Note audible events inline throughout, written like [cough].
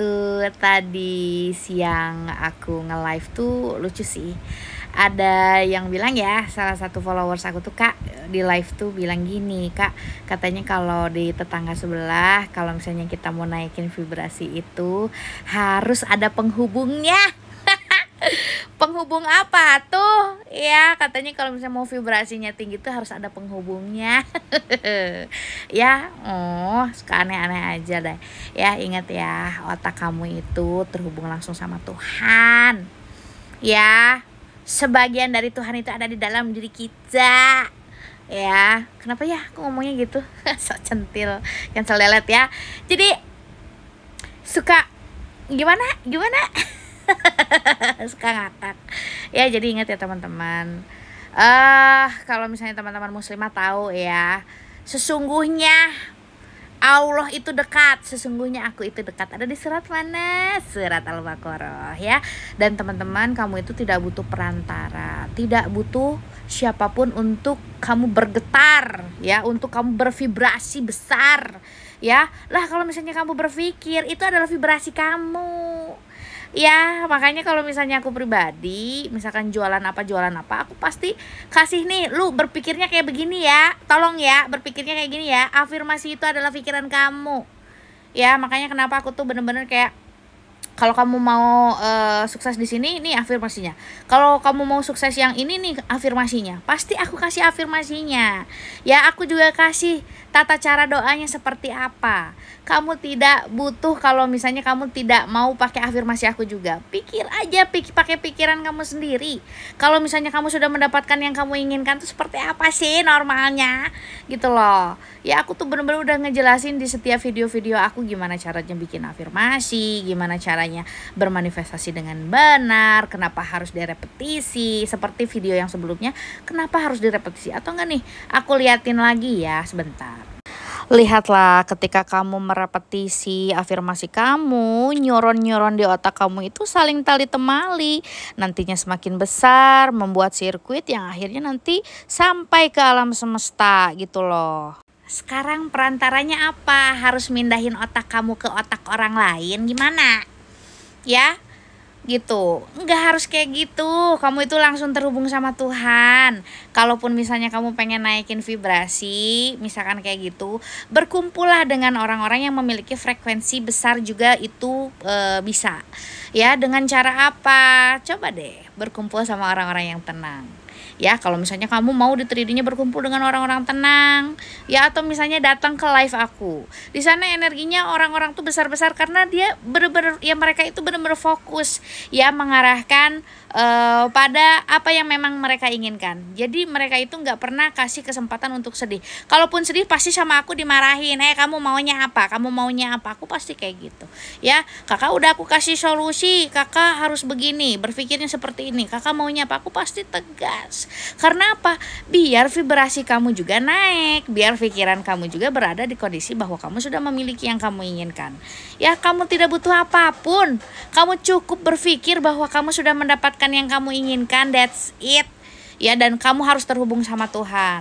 waktu tadi siang aku nge-live tuh lucu sih ada yang bilang ya salah satu followers aku tuh kak di live tuh bilang gini kak katanya kalau di tetangga sebelah kalau misalnya kita mau naikin vibrasi itu harus ada penghubungnya [laughs] penghubung apa tuh? Ya, katanya kalau misalnya mau vibrasinya tinggi tuh harus ada penghubungnya. [laughs] ya, oh, suka aneh-aneh aja deh. Ya, ingat ya, otak kamu itu terhubung langsung sama Tuhan. Ya, sebagian dari Tuhan itu ada di dalam diri kita. Ya, kenapa ya aku ngomongnya gitu? [laughs] Sok centil, cancel lelet ya. Jadi, suka gimana? Gimana? [laughs] [laughs] suka ngakak ya jadi ingat ya teman-teman eh uh, kalau misalnya teman-teman muslimah tahu ya sesungguhnya Allah itu dekat, sesungguhnya aku itu dekat. Ada di surat mana? Surat Al-Baqarah ya. Dan teman-teman, kamu itu tidak butuh perantara, tidak butuh siapapun untuk kamu bergetar ya, untuk kamu bervibrasi besar ya. Lah kalau misalnya kamu berpikir, itu adalah vibrasi kamu ya makanya kalau misalnya aku pribadi misalkan jualan apa jualan apa aku pasti kasih nih lu berpikirnya kayak begini ya tolong ya berpikirnya kayak gini ya afirmasi itu adalah pikiran kamu ya makanya kenapa aku tuh bener-bener kayak kalau kamu mau uh, sukses di sini ini afirmasinya kalau kamu mau sukses yang ini nih afirmasinya pasti aku kasih afirmasinya ya aku juga kasih tata cara doanya seperti apa kamu tidak butuh kalau misalnya kamu tidak mau pakai afirmasi aku juga pikir aja pikir pakai pikiran kamu sendiri kalau misalnya kamu sudah mendapatkan yang kamu inginkan tuh seperti apa sih normalnya gitu loh ya aku tuh bener-bener udah ngejelasin di setiap video-video aku gimana caranya bikin afirmasi gimana cara caranya bermanifestasi dengan benar, kenapa harus direpetisi seperti video yang sebelumnya, kenapa harus direpetisi atau enggak nih? Aku liatin lagi ya sebentar. Lihatlah ketika kamu merepetisi afirmasi kamu, nyuron-nyuron di otak kamu itu saling tali temali. Nantinya semakin besar, membuat sirkuit yang akhirnya nanti sampai ke alam semesta gitu loh. Sekarang perantaranya apa? Harus mindahin otak kamu ke otak orang lain gimana? ya gitu nggak harus kayak gitu kamu itu langsung terhubung sama Tuhan kalaupun misalnya kamu pengen naikin vibrasi misalkan kayak gitu berkumpullah dengan orang-orang yang memiliki frekuensi besar juga itu e, bisa ya dengan cara apa coba deh berkumpul sama orang-orang yang tenang ya kalau misalnya kamu mau di 3D-nya berkumpul dengan orang-orang tenang ya atau misalnya datang ke live aku di sana energinya orang-orang tuh besar-besar karena dia bener-bener ya mereka itu bener-bener fokus ya mengarahkan uh, pada apa yang memang mereka inginkan. Jadi mereka itu nggak pernah kasih kesempatan untuk sedih. Kalaupun sedih pasti sama aku dimarahin. Eh kamu maunya apa? Kamu maunya apa? Aku pasti kayak gitu. Ya kakak udah aku kasih solusi. Kakak harus begini. Berpikirnya seperti ini. Kakak maunya apa? Aku pasti tegas. Karena apa? Biar vibrasi kamu juga naik. Biar pikiran kamu juga berada di kondisi bahwa kamu sudah memiliki yang kamu inginkan. Ya kamu tidak butuh apapun. Kamu cukup berpikir bahwa kamu sudah mendapatkan yang kamu inginkan that's it ya dan kamu harus terhubung sama Tuhan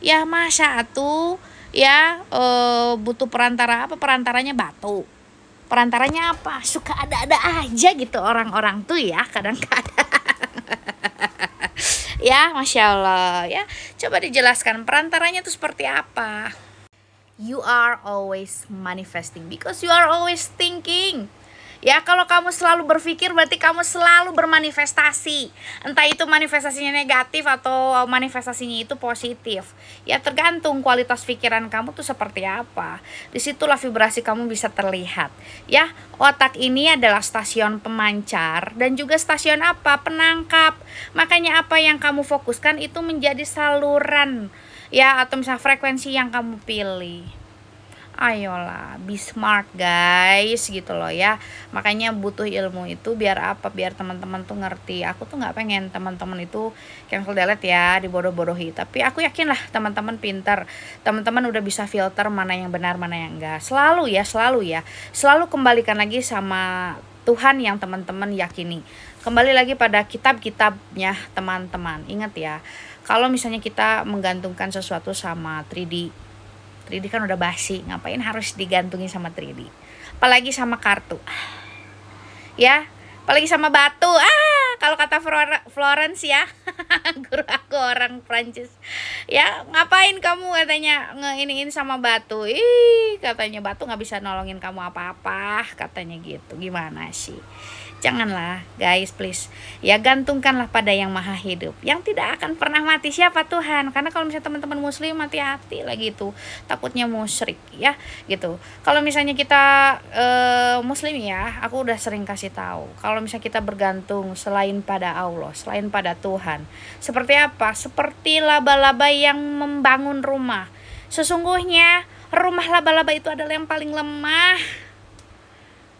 ya masa tuh ya e, butuh perantara apa perantaranya batu perantaranya apa suka ada-ada aja gitu orang-orang tuh ya kadang-kadang [laughs] ya masya Allah ya coba dijelaskan perantaranya tuh seperti apa you are always manifesting because you are always thinking Ya, kalau kamu selalu berpikir berarti kamu selalu bermanifestasi. Entah itu manifestasinya negatif atau manifestasinya itu positif. Ya, tergantung kualitas pikiran kamu tuh seperti apa. Disitulah vibrasi kamu bisa terlihat. Ya, otak ini adalah stasiun pemancar dan juga stasiun apa? Penangkap. Makanya apa yang kamu fokuskan itu menjadi saluran ya atau misalnya frekuensi yang kamu pilih ayolah be smart guys gitu loh ya makanya butuh ilmu itu biar apa biar teman-teman tuh ngerti aku tuh nggak pengen teman-teman itu cancel delete ya dibodoh-bodohi tapi aku yakin lah teman-teman pinter teman-teman udah bisa filter mana yang benar mana yang enggak selalu ya selalu ya selalu kembalikan lagi sama Tuhan yang teman-teman yakini kembali lagi pada kitab-kitabnya teman-teman ingat ya kalau misalnya kita menggantungkan sesuatu sama 3D 3D kan udah basi ngapain harus digantungin sama 3D apalagi sama kartu ah. ya apalagi sama batu ah kalau kata Florence ya [laughs] guru aku orang Prancis ya ngapain kamu katanya ngeiniin sama batu ih katanya batu nggak bisa nolongin kamu apa-apa katanya gitu gimana sih janganlah guys please ya gantungkanlah pada yang maha hidup yang tidak akan pernah mati siapa Tuhan karena kalau misalnya teman-teman muslim hati-hati lah gitu takutnya musyrik ya gitu kalau misalnya kita e, muslim ya aku udah sering kasih tahu kalau misalnya kita bergantung selain selain pada Allah, selain pada Tuhan. Seperti apa? Seperti laba-laba yang membangun rumah. Sesungguhnya rumah laba-laba itu adalah yang paling lemah.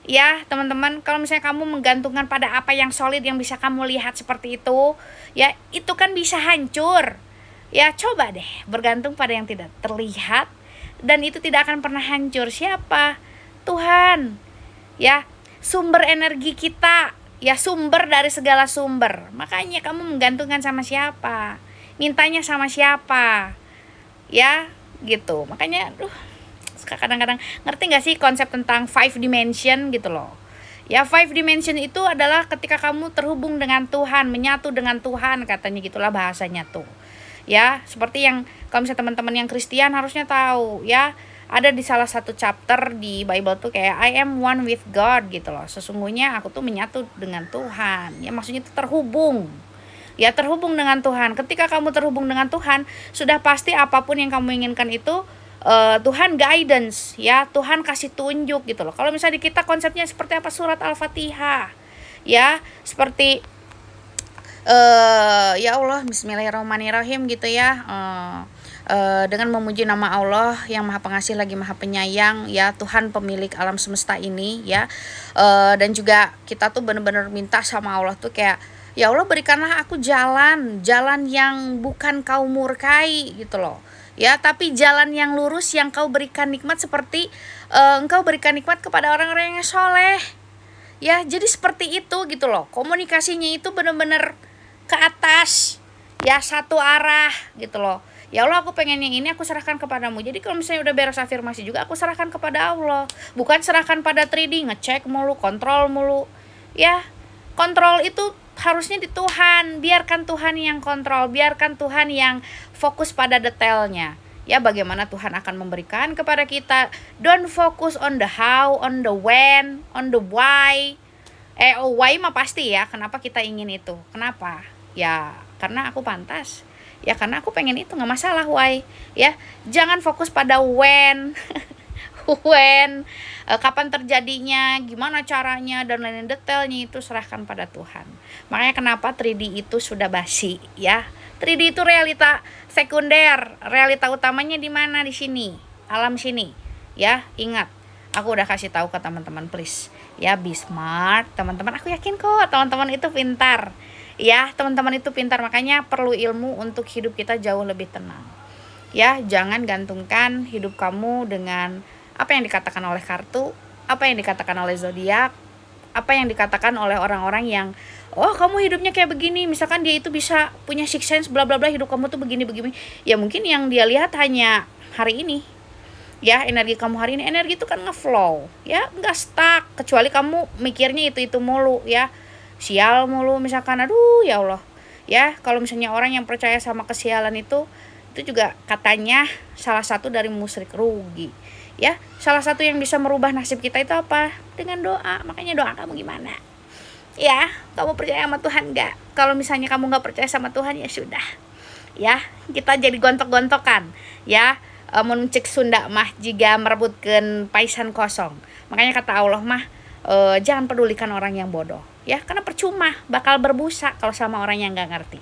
Ya, teman-teman, kalau misalnya kamu menggantungkan pada apa yang solid yang bisa kamu lihat seperti itu, ya itu kan bisa hancur. Ya, coba deh bergantung pada yang tidak terlihat dan itu tidak akan pernah hancur. Siapa? Tuhan. Ya, sumber energi kita ya sumber dari segala sumber. Makanya kamu menggantungkan sama siapa, mintanya sama siapa, ya gitu. Makanya, duh, kadang-kadang ngerti nggak sih konsep tentang five dimension gitu loh. Ya five dimension itu adalah ketika kamu terhubung dengan Tuhan, menyatu dengan Tuhan katanya gitulah bahasanya tuh. Ya, seperti yang kalau misalnya teman-teman yang Kristen harusnya tahu ya ada di salah satu chapter di Bible tuh kayak I am one with God gitu loh. Sesungguhnya aku tuh menyatu dengan Tuhan. Ya maksudnya itu terhubung. Ya terhubung dengan Tuhan. Ketika kamu terhubung dengan Tuhan, sudah pasti apapun yang kamu inginkan itu uh, Tuhan guidance ya, Tuhan kasih tunjuk gitu loh. Kalau misalnya kita konsepnya seperti apa surat Al-Fatihah. Ya, seperti uh, ya Allah bismillahirrahmanirrahim gitu ya. Uh, Eh, dengan memuji nama Allah yang Maha Pengasih lagi Maha Penyayang ya Tuhan pemilik alam semesta ini ya uh, dan juga kita tuh bener-bener minta sama Allah tuh kayak ya Allah berikanlah aku jalan jalan yang bukan kau murkai gitu loh ya tapi jalan yang lurus yang kau berikan nikmat seperti uh, engkau berikan nikmat kepada orang-orang yang soleh ya jadi seperti itu gitu loh komunikasinya itu bener-bener ke atas ya satu arah gitu loh ya Allah aku pengen yang ini aku serahkan kepadamu jadi kalau misalnya udah beres afirmasi juga aku serahkan kepada Allah bukan serahkan pada 3D ngecek mulu kontrol mulu ya kontrol itu harusnya di Tuhan biarkan Tuhan yang kontrol biarkan Tuhan yang fokus pada detailnya ya bagaimana Tuhan akan memberikan kepada kita don't focus on the how on the when on the why eh oh why mah pasti ya kenapa kita ingin itu kenapa ya karena aku pantas ya karena aku pengen itu nggak masalah why ya jangan fokus pada when [laughs] when e, kapan terjadinya gimana caranya dan lain-lain detailnya itu serahkan pada Tuhan makanya kenapa 3D itu sudah basi ya 3D itu realita sekunder realita utamanya di mana di sini alam sini ya ingat aku udah kasih tahu ke teman-teman please ya be smart teman-teman aku yakin kok teman-teman itu pintar ya teman-teman itu pintar makanya perlu ilmu untuk hidup kita jauh lebih tenang ya jangan gantungkan hidup kamu dengan apa yang dikatakan oleh kartu apa yang dikatakan oleh zodiak apa yang dikatakan oleh orang-orang yang oh kamu hidupnya kayak begini misalkan dia itu bisa punya six sense bla bla bla hidup kamu tuh begini begini ya mungkin yang dia lihat hanya hari ini ya energi kamu hari ini energi itu kan ngeflow ya nggak stuck kecuali kamu mikirnya itu itu mulu ya sial mulu misalkan aduh ya Allah ya kalau misalnya orang yang percaya sama kesialan itu itu juga katanya salah satu dari musrik rugi ya salah satu yang bisa merubah nasib kita itu apa dengan doa makanya doa kamu gimana ya kamu percaya sama Tuhan nggak kalau misalnya kamu nggak percaya sama Tuhan ya sudah ya kita jadi gontok-gontokan ya eh, muncik Sunda mah jika merebutkan paisan kosong makanya kata Allah mah e, jangan pedulikan orang yang bodoh ya karena percuma bakal berbusa kalau sama orang yang nggak ngerti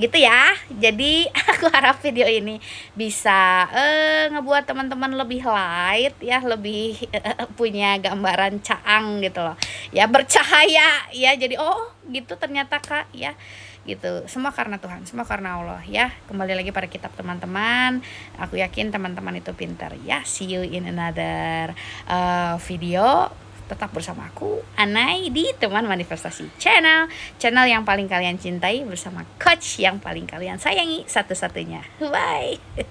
gitu ya jadi [laughs] aku harap video ini bisa uh, ngebuat teman-teman lebih light ya lebih uh, [laughs] punya gambaran caang gitu loh ya bercahaya ya jadi oh gitu ternyata kak ya gitu semua karena Tuhan semua karena Allah ya kembali lagi pada kitab teman-teman aku yakin teman-teman itu pintar ya see you in another uh, video tetap bersama aku Anai di teman manifestasi channel channel yang paling kalian cintai bersama coach yang paling kalian sayangi satu-satunya bye